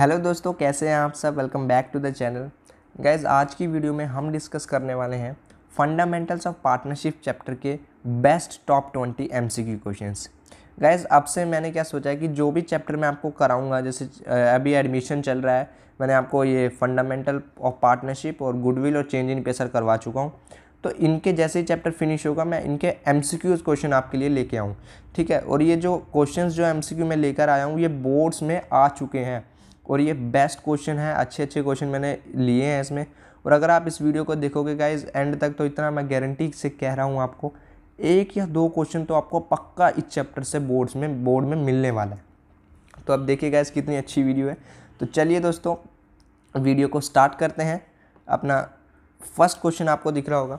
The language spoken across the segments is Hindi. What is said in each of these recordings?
हेलो दोस्तों कैसे हैं आप सब welcome back to the channel guys आज की वीडियो में हम डिस्कस करने वाले हैं फंडामेंटल्स ऑफ पार्टनरशिप चैप्टर के best top twenty M C Q question guys अब से मैंने क्या सोचा है कि जो भी चैप्टर मैं आपको कराऊंगा जैसे अभी एडमिशन चल रहा है मैंने आपको ये फंडामेंटल ऑफ पार्टनरशिप और गुडविल और चेंज इन पेसर करवा चुका हूँ तो इनके जैसे ही चैप्टर फिनिश होगा मैं इनके एम क्वेश्चन आपके लिए लेके आऊँ ठीक है और ये जो क्वेश्चन जो एम में लेकर आया हूँ ये बोर्ड्स में आ चुके हैं और ये बेस्ट क्वेश्चन है अच्छे अच्छे क्वेश्चन मैंने लिए हैं इसमें और अगर आप इस वीडियो को देखोगे गाइज एंड तक तो इतना मैं गारंटी से कह रहा हूँ आपको एक या दो क्वेश्चन तो आपको पक्का इस चैप्टर से बोर्ड्स में बोर्ड में मिलने वाला है तो अब देखिए गाइज कितनी अच्छी वीडियो है तो चलिए दोस्तों वीडियो को स्टार्ट करते हैं अपना फर्स्ट क्वेश्चन आपको दिख रहा होगा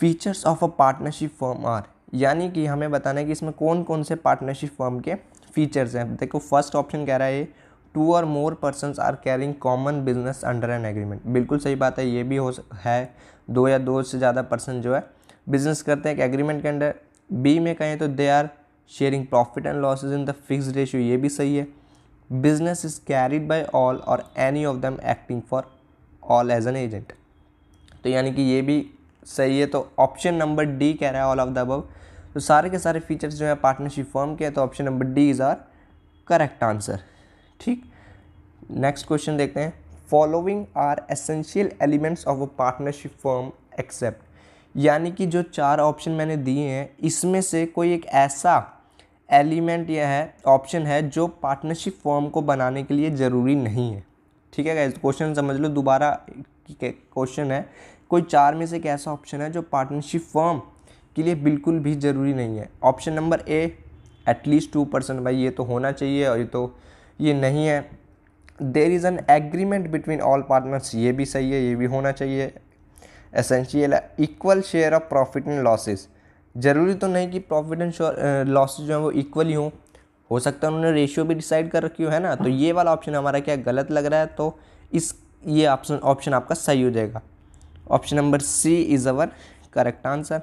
features of a partnership firm are यानी कि हमें बताना है कि इसमें कौन कौन से पार्टनरशिप फर्म के फीचर्स हैं देखो फर्स्ट ऑप्शन कह रहा है टू और more person are carrying common business under an agreement बिल्कुल सही बात है ये भी हो है दो या दो से ज़्यादा पर्सन जो है बिजनेस करते हैं एक एग्रीमेंट के अंडर बी में कहें तो they are sharing profit and losses in the fix ratio ये भी सही है business is carried by all और any of them acting for all as an agent तो यानी कि ये भी सही है तो ऑप्शन नंबर डी कह रहा है ऑल ऑफ द अबव तो सारे के सारे फीचर्स जो है पार्टनरशिप फॉर्म के हैं तो option number D is our correct answer ठीक नेक्स्ट क्वेश्चन देखते हैं following are essential elements of a partnership form except यानी कि जो चार ऑप्शन मैंने दिए हैं इसमें से कोई एक ऐसा एलिमेंट यह है ऑप्शन है जो पार्टनरशिप फॉर्म को बनाने के लिए ज़रूरी नहीं है ठीक है क्वेश्चन समझ लो दोबारा क्वेश्चन है कोई चार में से एक ऐसा ऑप्शन है जो पार्टनरशिप फॉर्म के लिए बिल्कुल भी ज़रूरी नहीं है option number A at least two percent भाई ये तो होना चाहिए और ये तो ये नहीं है there is an agreement between all partners ये भी सही है ये भी होना चाहिए एसेंशियल है equal share of profit and losses ज़रूरी तो नहीं कि प्रॉफिट एंड लॉसेज जो हैं वो इक्वल ही हों हो सकता है उन्होंने रेशियो भी डिसाइड कर रखी हो है ना तो ये वाला ऑप्शन हमारा क्या गलत लग रहा है तो इस ये ऑप्शन ऑप्शन आपका सही हो जाएगा option number C is our correct answer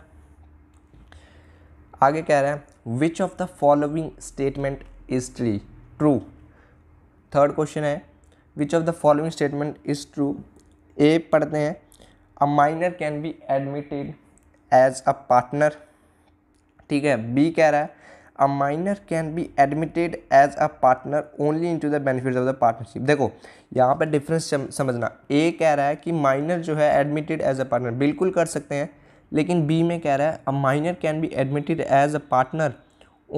आगे कह रहे हैं which of the following statement is tree true third question है which of the following statement is true A पढ़ते हैं a minor can be admitted as a partner ठीक है बी कह रहा है a minor can be admitted as a partner only into the benefit of the partnership देखो यहाँ पर डिफरेंस समझना ए कह रहा है कि माइनर जो है एडमिटेड एज अ पार्टनर बिल्कुल कर सकते हैं लेकिन बी में कह रहा है a minor can be admitted as a partner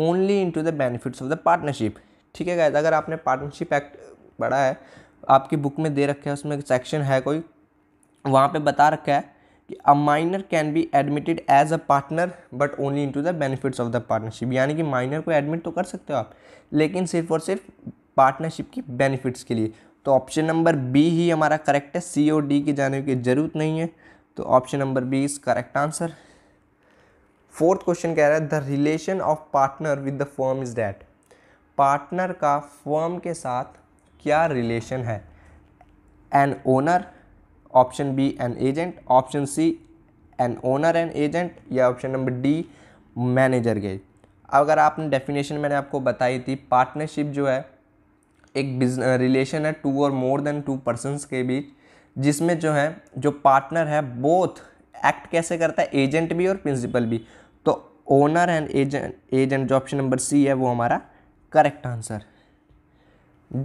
only into the benefits of the partnership ठीक है गाइज अगर आपने पार्टनरशिप एक्ट पढ़ा है आपकी बुक में दे रखे है उसमें एक सेक्शन है कोई वहाँ पे बता रखा है कि a minor can be admitted as a partner but only into the benefits of the partnership यानी कि माइनर को एडमिट तो कर सकते हो आप लेकिन सिर्फ और सिर्फ पार्टनरशिप की बेनिफिट्स के लिए तो ऑप्शन नंबर बी ही हमारा करेक्ट है सी और डी की जाने की ज़रूरत नहीं है तो option number B is correct answer fourth question कह रहा है the relation of partner with the firm is that partner का फर्म के साथ क्या रिलेशन है an owner option B an agent option C an owner an agent या option number D manager guys अगर आपने डेफिनेशन मैंने आपको बताई थी पार्टनरशिप जो है एक बिजनेस रिलेशन है टू और मोर देन टू पर्सनस के बीच जिसमें जो है जो पार्टनर है बोथ एक्ट कैसे करता है एजेंट भी और प्रिंसिपल भी तो ओनर एंड एजेंट एजेंट जो ऑप्शन नंबर सी है वो हमारा करेक्ट आंसर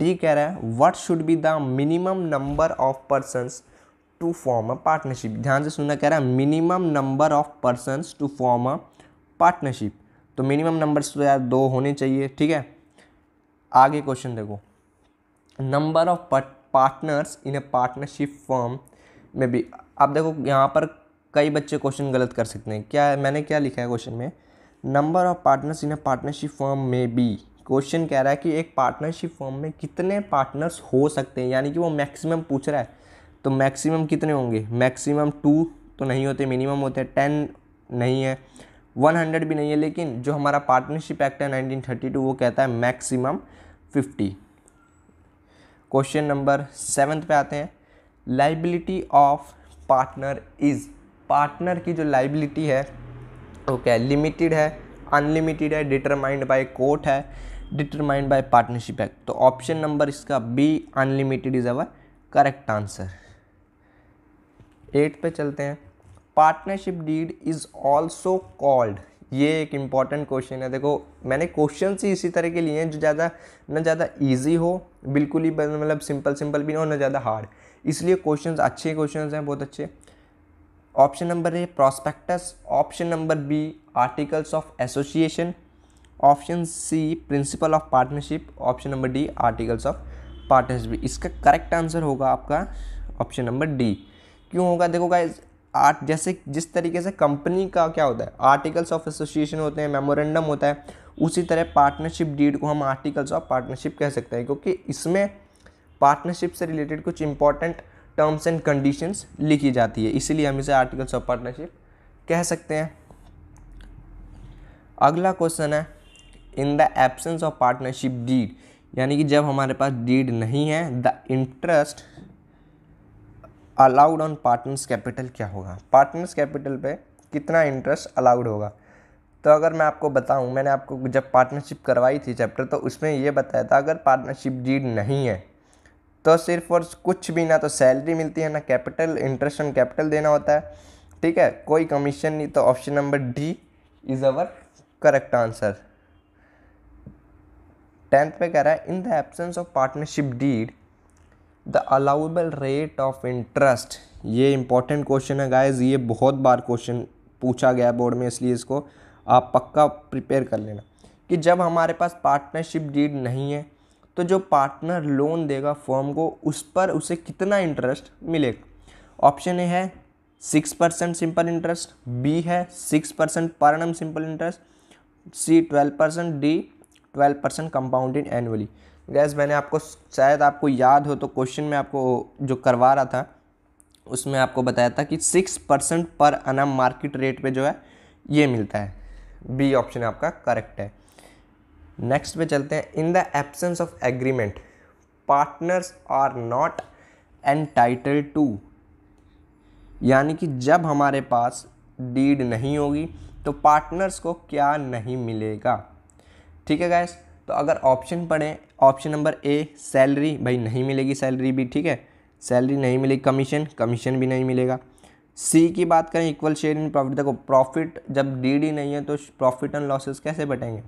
डी कह रहा है what should be the minimum number of person to form a partnership ध्यान से सुनना कह रहा है minimum number of person to form a partnership तो मिनिमम नंबर तो यार दो होने चाहिए ठीक है आगे क्वेश्चन देखो number of partners in a partnership form में भी आप देखो यहाँ पर कई बच्चे क्वेश्चन गलत कर सकते हैं क्या मैंने क्या लिखा है क्वेश्चन में number of partners in a partnership form में बी क्वेश्चन कह रहा है कि एक पार्टनरशिप फॉर्म में कितने पार्टनर्स हो सकते हैं यानी कि वो मैक्सिमम पूछ रहा है तो मैक्सिमम कितने होंगे मैक्सिमम टू तो नहीं होते मिनिमम होते हैं टेन नहीं है वन हंड्रेड भी नहीं है लेकिन जो हमारा पार्टनरशिप एक्ट है नाइनटीन थर्टी टू वो कहता है maximum fifty question number seventh पे आते हैं liability of partner is partner की जो लाइबिलिटी है वो क्या है लिमिटेड है अनलिमिटेड है डिटरमाइंड बाय कोर्ट है डिटरमाइंड बाय पार्टनरशिप एक्ट तो ऑप्शन नंबर इसका B unlimited is our correct answer eight पे चलते हैं partnership deed is also called ये एक इम्पॉर्टेंट क्वेश्चन है देखो मैंने क्वेश्चन ही इसी तरह के लिए हैं जो ज़्यादा ना ज़्यादा ईजी हो बिल्कुल ही मतलब सिंपल सिंपल भी ना हो ना ज़्यादा हार्ड इसलिए क्वेश्चन अच्छे क्वेश्चन हैं बहुत अच्छे option number A prospectus option number B articles of association option C principal of partnership option number D articles of partnership इसका करेक्ट आंसर होगा आपका ऑप्शन नंबर डी क्यों होगा देखो गाइज आर्ट जैसे जिस तरीके से कंपनी का क्या होता है आर्टिकल्स ऑफ एसोसिएशन होते हैं मेमोरेंडम होता है उसी तरह पार्टनरशिप डीड को हम आर्टिकल्स ऑफ पार्टनरशिप कह सकते हैं क्योंकि इसमें पार्टनरशिप से रिलेटेड कुछ इंपॉर्टेंट टर्म्स एंड कंडीशंस लिखी जाती है इसीलिए हम इसे आर्टिकल्स ऑफ पार्टनरशिप कह सकते हैं अगला क्वेश्चन है in the absence of partnership deed यानी कि जब हमारे पास डीड नहीं है the interest allowed on partners capital क्या होगा पार्टनर्स कैपिटल पे कितना इंटरेस्ट अलाउड होगा तो अगर मैं आपको बताऊं मैंने आपको जब पार्टनरशिप करवाई थी चैप्टर तो उसमें ये बताया था अगर पार्टनरशिप डीड नहीं है तो सिर्फ और कुछ भी ना तो सैलरी मिलती है ना कैपिटल इंटरेस्ट ऑन कैपिटल देना होता है ठीक है कोई कमीशन नहीं तो option number D is our correct answer tenth में कह रहा है in the absence of partnership deed the allowable rate of interest ये इंपॉर्टेंट क्वेश्चन है गाइज ये बहुत बार क्वेश्चन पूछा गया बोर्ड में इसलिए इसको आप पक्का प्रिपेयर कर लेना कि जब हमारे पास पार्टनरशिप डीड नहीं है तो जो पार्टनर लोन देगा फर्म को उस पर उसे कितना इंटरेस्ट मिलेगा ऑप्शन ए है six percent simple interest B है सिक्स परसेंट पर simple interest C twelve percent D twelve percent compounding annually guys मैंने आपको शायद आपको याद हो तो क्वेश्चन में आपको जो करवा रहा था उसमें आपको बताया था कि सिक्स परसेंट पर अनम मार्केट रेट पे जो है ये मिलता है बी ऑप्शन आपका करेक्ट है नेक्स्ट पे चलते हैं in the absence of agreement partners are not entitle to यानी कि जब हमारे पास डीड नहीं होगी तो पार्टनर्स को क्या नहीं मिलेगा ठीक है गैस तो अगर ऑप्शन पढ़ें ऑप्शन नंबर ए सैलरी भाई नहीं मिलेगी सैलरी भी ठीक है सैलरी नहीं मिलेगी कमीशन कमीशन भी नहीं मिलेगा सी की बात करें इक्वल शेयर इन प्रॉफिट देखो प्रॉफिट जब डी डी नहीं है तो प्रॉफिट एंड लॉसेस कैसे बटेंगे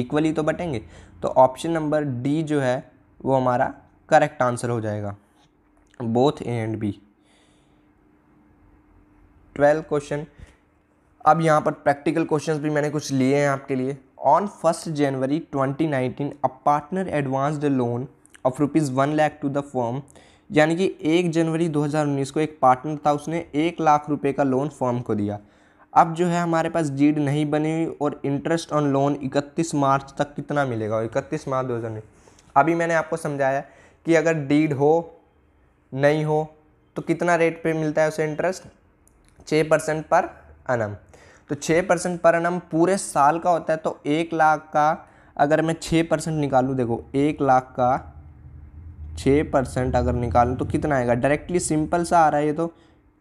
इक्वली तो बटेंगे तो ऑप्शन नंबर डी जो है वो हमारा करेक्ट आंसर हो जाएगा both A and B twelve question अब यहाँ पर प्रैक्टिकल क्वेश्चंस भी मैंने कुछ लिए हैं आपके लिए on first January 2019 a partner advanced a loan of rupees one lakh to the form यानी कि एक जनवरी 2019 को एक पार्टनर था उसने एक लाख रुपए का लोन फर्म को दिया अब जो है हमारे पास डीड नहीं बनी हुई और इंटरेस्ट ऑन लोन 31 मार्च तक कितना मिलेगा इकतीस मार्च उन्नीस अभी मैंने आपको समझाया कि अगर डीड हो नहीं हो तो कितना रेट पे मिलता है उसे इंटरेस्ट छः परसेंट पर अनम तो छः परसेंट पर एनम पूरे साल का होता है तो एक लाख का अगर मैं छः परसेंट निकालूँ देखो एक लाख का छः परसेंट अगर निकालूँ तो कितना आएगा डायरेक्टली सिंपल सा आ रहा है ये तो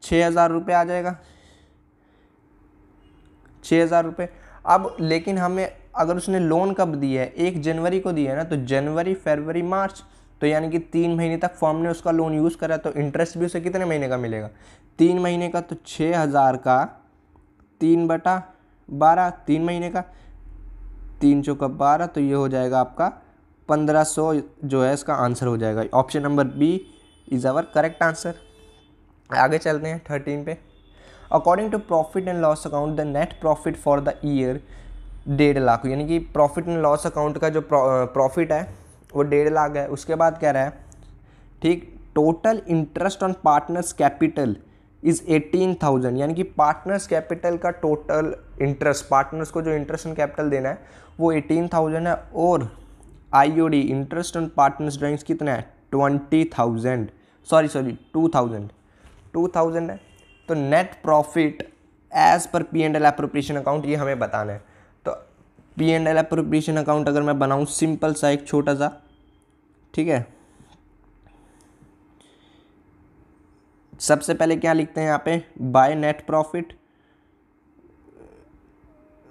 छः हज़ार रुपये आ जाएगा छः हज़ार रुपये अब लेकिन हमें अगर उसने लोन कब दिया है एक जनवरी को दिया है ना तो जनवरी फरवरी मार्च तो यानी कि तीन महीने तक फॉर्म ने उसका लोन यूज़ करा तो इंटरेस्ट भी उसे कितने महीने का मिलेगा तीन महीने का तो छः हज़ार का तीन बटा बारह तीन महीने का तीन चौका बारह तो ये हो जाएगा आपका पंद्रह सौ जो है इसका आंसर हो जाएगा option number B is our correct answer आगे चलते हैं थर्टीन पे according to profit and loss account the net profit for the year डेढ़ लाख यानी कि प्रॉफिट एंड लॉस अकाउंट का जो प्रॉफिट है वो डेढ़ लाख है उसके बाद कह रहा है ठीक total interest on partners capital is eighteen thousand यानी कि पार्टनर्स कैपिटल का टोटल इंटरेस्ट पार्टनर्स को जो इंटरेस्ट एंड कैपिटल देना है वो एटीन थाउजेंड है और IOD interest on partners drawings कितना है twenty thousand sorry sorry two thousand two thousand है तो net profit as per P and L appropriation account ये हमें बताना है तो P and L appropriation account अगर मैं बनाऊँ सिंपल सा एक छोटा सा ठीक है सबसे पहले क्या लिखते हैं यहाँ पे by net profit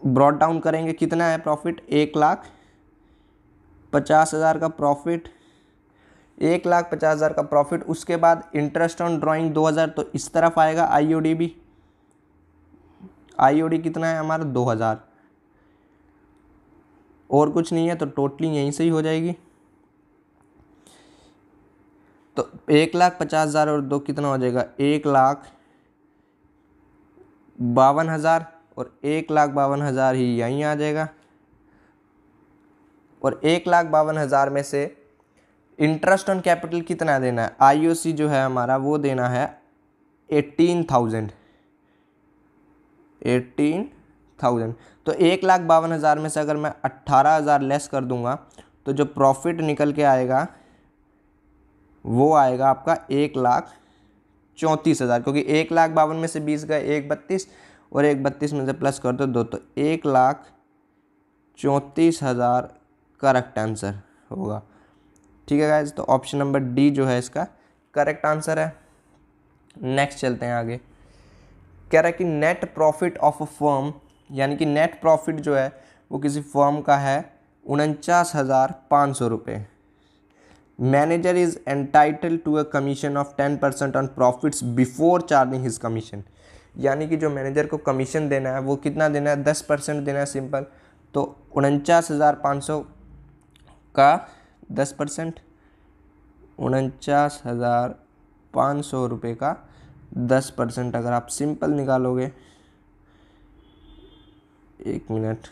brought down करेंगे कितना है प्रॉफिट एक लाख पचास हज़ार का प्रॉफिट एक लाख पचास हज़ार का प्रॉफिट उसके बाद इंटरेस्ट ऑन ड्राइंग दो हज़ार तो इस तरफ आएगा आईओडी भी आईओडी कितना है हमारा दो हज़ार और कुछ नहीं है तो टोटली यहीं से ही हो जाएगी तो एक लाख पचास हज़ार और दो कितना हो जाएगा एक लाख बावन हज़ार और एक लाख बावन हज़ार ही यहीं आ जाएगा और एक लाख बावन हज़ार में से इंटरेस्ट ऑन कैपिटल कितना देना है आईओसी जो है हमारा वो देना है एटीन थाउजेंड एटीन थाउजेंड तो एक लाख बावन हज़ार में से अगर मैं अट्ठारह हज़ार लेस कर दूंगा तो जो प्रॉफिट निकल के आएगा वो आएगा आपका एक लाख चौंतीस हज़ार क्योंकि एक लाख बावन में से बीस गए एक बत्तीस और एक बत्तीस में से प्लस कर दो दो तो एक लाख चौंतीस हज़ार करेक्ट आंसर होगा ठीक है गाइज तो ऑप्शन नंबर डी जो है इसका करेक्ट आंसर है नेक्स्ट चलते हैं आगे कह रहा है कि net profit of a firm यानी कि नेट प्रॉफिट जो है वो किसी फर्म का है उनचास हज़ार पाँच सौ रुपये manager is entitle to a commission of ten percent on profits before charging his commission यानी कि जो मैनेजर को कमीशन देना है वो कितना देना है दस परसेंट देना है सिंपल तो उनचास हज़ार पाँच सौ का दस परसेंट उनचास हज़ार पाँच सौ रुपये का दस परसेंट अगर आप सिंपल निकालोगे एक मिनट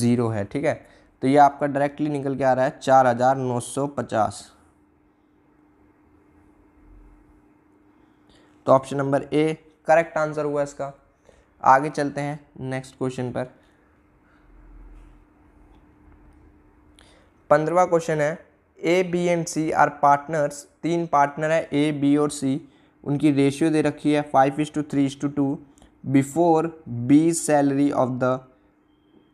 ज़ीरो है ठीक है तो ये आपका डायरेक्टली निकल के आ रहा है चार हज़ार नौ सौ पचास तो option number A correct answer हुआ इसका आगे चलते हैं नेक्स्ट क्वेश्चन पर पंद्रवा क्वेश्चन है A B and C are partners तीन पार्टनर है ए बी और सी उनकी रेशियो दे रखी है five is to three is to two before B salary of the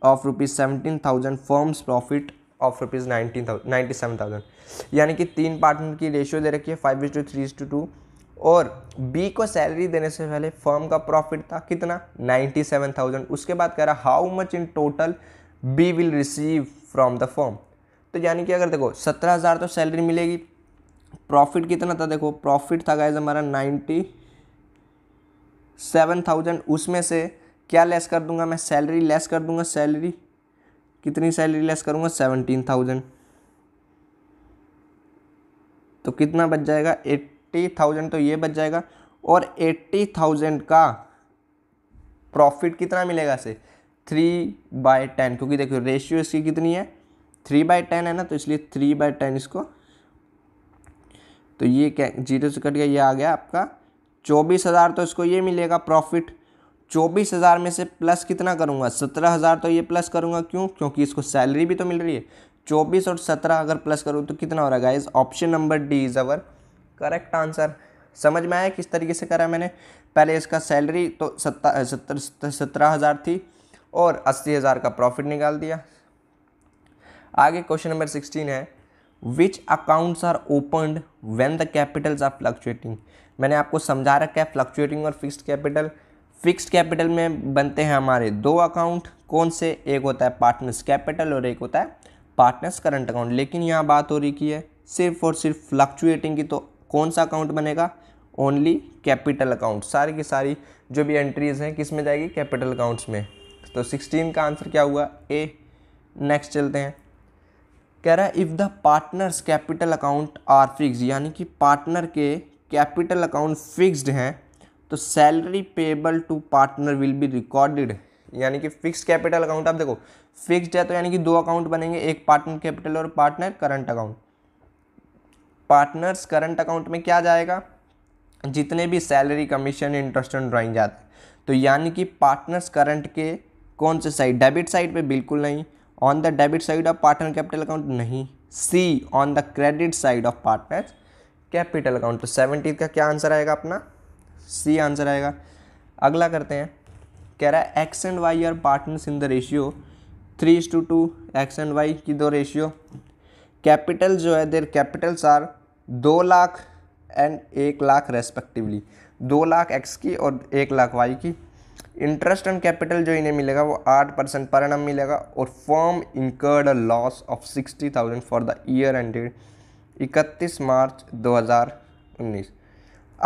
of rupees seventeen thousand firm's profit of rupees nineteen thousand ninety seven thousand यानी कि तीन पार्टनर की रेशियो दे रखी है five is to three is to two और बी को सैलरी देने से पहले फर्म का प्रॉफिट था कितना नाइन्टी सेवन थाउजेंड उसके बाद कह रहा how much in total B will receive from the firm तो यानी कि अगर देखो सत्रह हज़ार तो सैलरी मिलेगी प्रॉफिट कितना था देखो प्रॉफिट था गाइज हमारा नाइन्टी सेवन थाउजेंड उसमें से क्या लेस कर दूंगा मैं सैलरी लेस कर दूंगा सैलरी कितनी सैलरी लेस करूंगा सेवनटीन थाउजेंड तो कितना बच जाएगा एट्टी थाउजेंड तो ये बच जाएगा और एट्टी थाउजेंड का प्रॉफिट कितना मिलेगा से थ्री बाय टेन क्योंकि देखो रेशियो इसकी कितनी है थ्री बाय टेन है ना तो इसलिए थ्री बाय टेन इसको तो ये क्या जीरो से कट गया ये आ गया आपका चौबीस हज़ार तो इसको ये मिलेगा प्रॉफिट चौबीस हज़ार में से प्लस कितना करूँगा सत्रह हज़ार तो ये प्लस करूँगा क्यों क्योंकि इसको सैलरी भी तो मिल रही है चौबीस और सत्रह अगर प्लस करूँ तो कितना हो रहा है guys option number D is our correct answer समझ में आया किस तरीके से करा मैंने पहले इसका सैलरी तो सत्ता सत्तर सत्रह हज़ार थी और अस्सी हज़ार का प्रॉफिट निकाल दिया आगे क्वेश्चन नंबर सिक्सटीन है which accounts are opened when the capitals are fluctuating मैंने आपको समझा रखा है फ्लक्चुएटिंग और फिक्स्ड कैपिटल फिक्स्ड कैपिटल में बनते हैं हमारे दो अकाउंट कौन से एक होता है पार्टनर्स कैपिटल और एक होता है पार्टनर्स करंट अकाउंट लेकिन यहाँ बात हो रही की है सिर्फ और सिर्फ फ्लक्चुएटिंग की तो कौन सा अकाउंट बनेगा ओनली कैपिटल अकाउंट सारी की सारी जो भी एंट्रीज हैं किस में जाएगी कैपिटल अकाउंट्स में तो सिक्सटीन का आंसर क्या हुआ ए नेक्स्ट चलते हैं कह रहा है if the partners capital account are fix यानी कि पार्टनर के कैपिटल अकाउंट फिक्स्ड हैं तो salary payable to partner will be recorded यानी कि फिक्स कैपिटल अकाउंट आप देखो फिक्स्ड है तो यानी कि दो अकाउंट बनेंगे एक पार्टनर कैपिटल और partner current account partners current account में क्या जाएगा जितने भी salary commission interest and drawing जाते हैं तो यानी कि पार्टनर्स करंट के कौन से साइड डेबिट साइड पे बिल्कुल नहीं on the debit side of partner capital account नहीं C on the credit side of partners capital account तो सेवेंटी का क्या आंसर आएगा अपना सी आंसर आएगा अगला करते हैं कह रहा है X and Y are partners in the ratio three is to two X and Y की दो रेशियो कैपिटल जो है देर कैपिटल्स आर दो लाख एंड एक लाख रेस्पेक्टिवली दो लाख एक्स की और एक लाख वाई की इंटरेस्ट ऑन कैपिटल जो इन्हें मिलेगा वो आठ परसेंट पर एनम मिलेगा और firm incurred a loss of sixty thousand for the year ended इकतीस मार्च दो हज़ार उन्नीस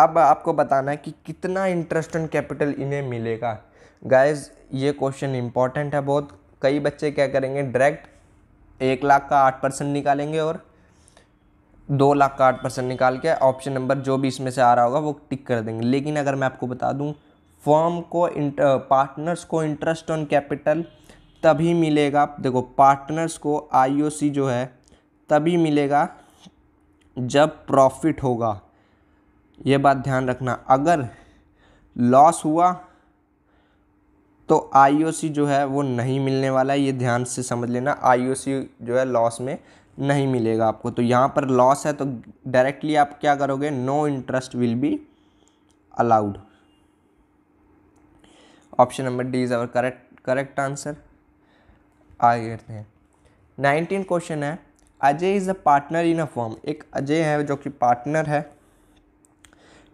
अब आपको बताना है कि कितना इंटरेस्ट ऑन कैपिटल इन्हें मिलेगा गाइस ये क्वेश्चन इंपॉर्टेंट है बहुत कई बच्चे क्या करेंगे डायरेक्ट एक लाख का आठ परसेंट निकालेंगे और दो लाख का आठ परसेंट निकाल के ऑप्शन नंबर जो भी इसमें से आ रहा होगा वो टिक कर देंगे लेकिन अगर मैं आपको बता दूँ फॉर्म को पार्टनर्स को इंटरेस्ट ऑन कैपिटल तभी मिलेगा देखो पार्टनर्स को आईओसी जो है तभी मिलेगा जब प्रॉफिट होगा ये बात ध्यान रखना अगर लॉस हुआ तो आईओसी जो है वो नहीं मिलने वाला है ये ध्यान से समझ लेना आईओसी जो है लॉस में नहीं मिलेगा आपको तो यहाँ पर लॉस है तो डायरेक्टली आप क्या करोगे no interest will be allowed option number D is our correct correct answer आगे करते हैं नाइनटीन क्वेश्चन है Ajay is a partner in a firm एक अजय है जो कि पार्टनर है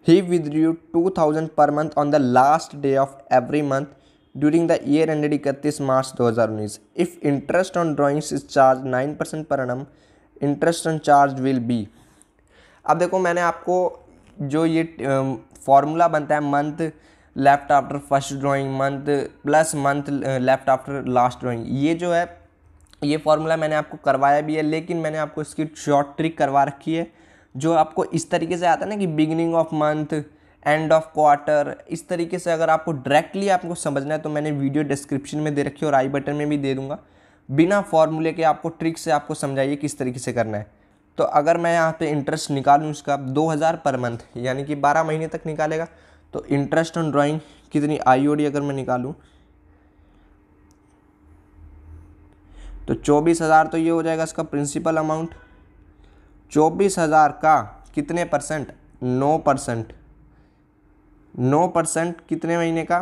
he withdrew two thousand per month on the last day of every month during the year ended इकतीस मार्च दो हज़ार उन्नीस if interest on drawings is charge nine percent per annum interest on charge will be अब देखो मैंने आपको जो ये फॉर्मूला बनता है month left after first drawing month plus month left after last drawing ये जो है ये फार्मूला मैंने आपको करवाया भी है लेकिन मैंने आपको इसकी शॉर्ट ट्रिक करवा रखी है जो आपको इस तरीके से आता है ना कि beginning of month end of quarter इस तरीके से अगर आपको डायरेक्टली आपको समझना है तो मैंने वीडियो डिस्क्रिप्शन में दे रखी है और आई बटन में भी दे दूंगा बिना फॉर्मूले के आपको ट्रिक से आपको समझाइए किस तरीके से करना है तो अगर मैं यहाँ पे इंटरेस्ट निकालूँ इसका दो हज़ार पर मंथ यानी कि बारह महीने तक निकालेगा तो इंटरेस्ट ऑन ड्राइंग कितनी डी अगर मैं निकालूँ तो चौबीस हज़ार तो ये हो जाएगा इसका प्रिंसिपल अमाउंट चौबीस हज़ार का कितने परसेंट नौ परसेंट नौ परसेंट कितने महीने का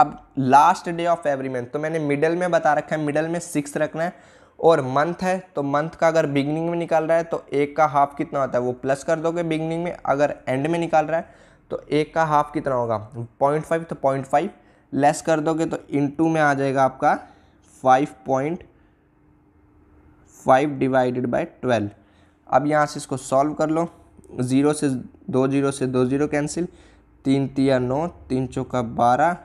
अब last day of every month तो मैंने मिडल में बता रखा है मिडल में सिक्स रखना है और मंथ है तो मंथ का अगर बिगनिंग में निकाल रहा है तो एक का हाफ कितना होता है वो प्लस कर दोगे बिगनिंग में अगर एंड में निकाल रहा है तो एक का हाफ कितना होगा पॉइंट फाइव तो पॉइंट फाइव लेस कर दोगे तो इन टू में आ जाएगा आपका five point five divided by twelve अब यहाँ से इसको सॉल्व कर लो ज़ीरो से दो जीरो से दो जीरो कैंसिल तीन तिया नौ तीन चौका बारह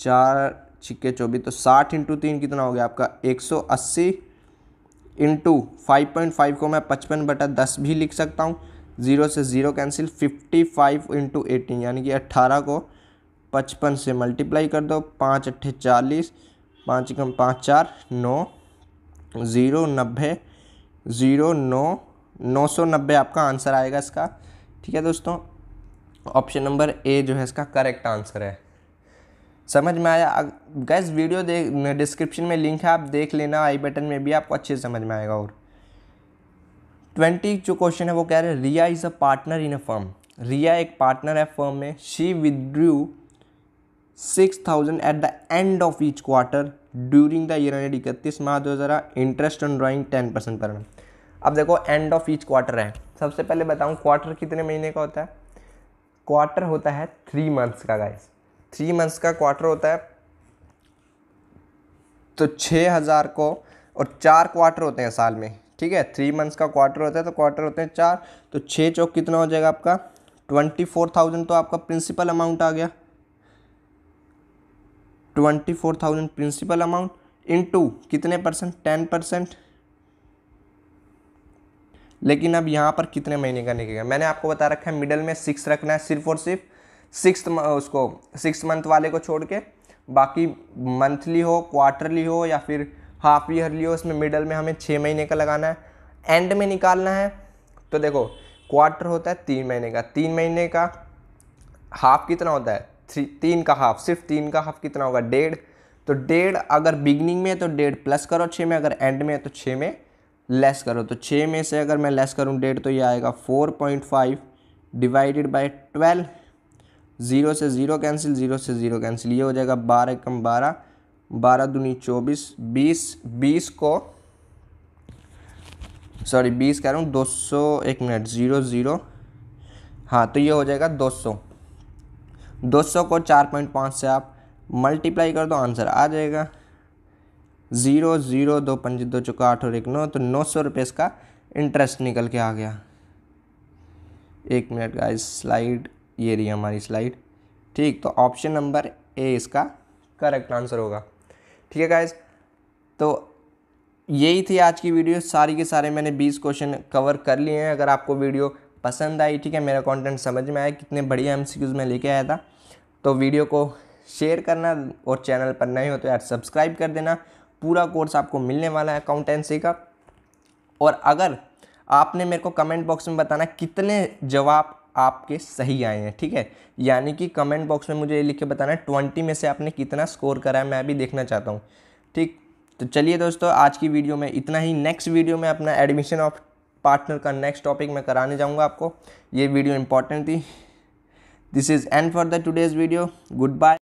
चार छिक्के चौबीस तो साठ इंटू तीन कितना हो गया आपका एक सौ अस्सी इंटू फाइव पॉइंट फाइव को मैं पचपन बटा दस भी लिख सकता हूँ ज़ीरो से zero cancel fifty five into eighteen यानी कि अट्ठारह को पचपन से मल्टीप्लाई कर दो पाँच अट्ठे चालीस पाँच कम पाँच चार नौ ज़ीरो नब्बे ज़ीरो नौ 990 आपका आंसर आएगा इसका ठीक है दोस्तों ऑप्शन नंबर ए जो है इसका करेक्ट आंसर है समझ में आया गैस वीडियो देख डिस्क्रिप्शन में लिंक है आप देख लेना आई बटन में भी आपको अच्छे से समझ में आएगा और ट्वेंटी जो क्वेश्चन है वो कह रहे हैं Riya is a partner in a firm Riya एक पार्टनर है फर्म में she withdrew six thousand at the end of each quarter during the year इकतीस माह दो हज़ार interest on drawing ten percent per अब देखो एंड ऑफ ईच क्वार्टर है सबसे पहले बताऊँ क्वार्टर कितने महीने का होता है क्वार्टर होता है थ्री मंथ्स का गाइस थ्री मंथ्स का क्वार्टर होता है तो छः हज़ार को और चार क्वार्टर होते हैं साल में ठीक है थ्री मंथ्स का क्वार्टर होता है तो क्वार्टर होते हैं चार तो छः चौक कितना हो जाएगा आपका ट्वेंटी फोर थाउजेंड तो आपका प्रिंसिपल अमाउंट आ गया twenty four thousand principal amount into कितने परसेंट टेन परसेंट लेकिन अब यहाँ पर कितने महीने का निकलेगा मैंने आपको बता रखा है मिडल में सिक्स रखना है सिर्फ और सिर्फ सिक्स उसको सिक्स मंथ वाले को छोड़ के बाकी मंथली हो क्वार्टरली हो या फिर हाफ ईयरली हो उसमें मिडल में हमें छः महीने का लगाना है एंड में निकालना है तो देखो क्वार्टर होता है तीन महीने का तीन महीने का हाफ कितना होता है थ्री तीन का हाफ सिर्फ तीन का हाफ कितना होगा डेढ़ तो डेढ़ अगर बिगनिंग में तो डेढ़ प्लस करो छः में अगर एंड में है तो छः में लेस करो तो छः में से अगर मैं लेस करूँ डेढ़ तो ये आएगा four point five divided by twelve zero से ज़ीरो कैंसिल ज़ीरो से ज़ीरो कैंसिल ये हो जाएगा बारह कम बारह बारह दूनी चौबीस बीस बीस को सॉरी बीस कह रहा हूँ दो सौ एक मिनट ज़ीरो ज़ीरो हाँ तो ये हो जाएगा दो सौ दो सौ को चार पॉइंट पाँच से आप मल्टीप्लाई कर दो आंसर आ जाएगा ज़ीरो ज़ीरो दो पंज दो चौका आठ और एक नौ तो नौ सौ रुपये इसका इंटरेस्ट निकल के आ गया एक मिनट का स्लाइड ये रही हमारी स्लाइड ठीक तो ऑप्शन नंबर ए इसका करेक्ट आंसर होगा ठीक है गाइज तो यही थी आज की वीडियो सारी के सारे मैंने 20 क्वेश्चन कवर कर लिए हैं अगर आपको वीडियो पसंद आई ठीक है मेरा कंटेंट समझ में आया कितने बढ़िया एम मैं लेके आया था तो वीडियो को शेयर करना और चैनल पर नए हो तो यार सब्सक्राइब कर देना पूरा कोर्स आपको मिलने वाला है अकाउंटेंसी का और अगर आपने मेरे को कमेंट बॉक्स में बताना कितने जवाब आपके सही आए हैं ठीक है यानी कि कमेंट बॉक्स में मुझे ये लिख के बताना ट्वेंटी में से आपने कितना स्कोर करा है मैं भी देखना चाहता हूँ ठीक तो चलिए दोस्तों आज की वीडियो में इतना ही नेक्स्ट वीडियो में अपना एडमिशन ऑफ पार्टनर का नेक्स्ट टॉपिक मैं कराने जाऊँगा आपको ये वीडियो इंपॉर्टेंट थी this is end for the today's video good bye